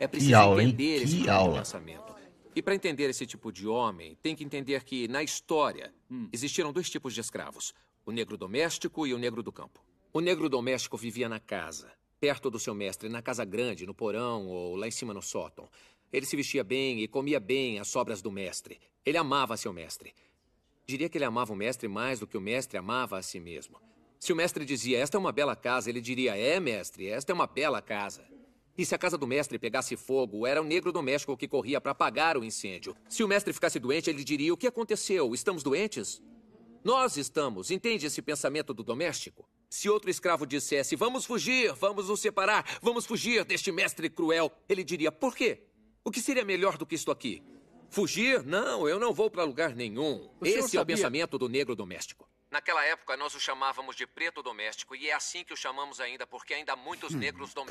É preciso aula, entender esse tipo aula. de pensamento. E para entender esse tipo de homem, tem que entender que, na história, hum. existiram dois tipos de escravos: o negro doméstico e o negro do campo. O negro doméstico vivia na casa, perto do seu mestre, na casa grande, no porão ou lá em cima no sótão. Ele se vestia bem e comia bem as sobras do mestre. Ele amava seu mestre. Diria que ele amava o mestre mais do que o mestre amava a si mesmo. Se o mestre dizia, esta é uma bela casa, ele diria, é, mestre, esta é uma bela casa. E se a casa do mestre pegasse fogo, era o negro doméstico que corria para apagar o incêndio. Se o mestre ficasse doente, ele diria: O que aconteceu? Estamos doentes? Nós estamos. Entende esse pensamento do doméstico? Se outro escravo dissesse: Vamos fugir, vamos nos separar, vamos fugir deste mestre cruel, ele diria: Por quê? O que seria melhor do que isto aqui? Fugir? Não, eu não vou para lugar nenhum. O esse é o pensamento do negro doméstico. Naquela época, nós o chamávamos de preto doméstico, e é assim que o chamamos ainda, porque ainda há muitos hum, negros domésticos.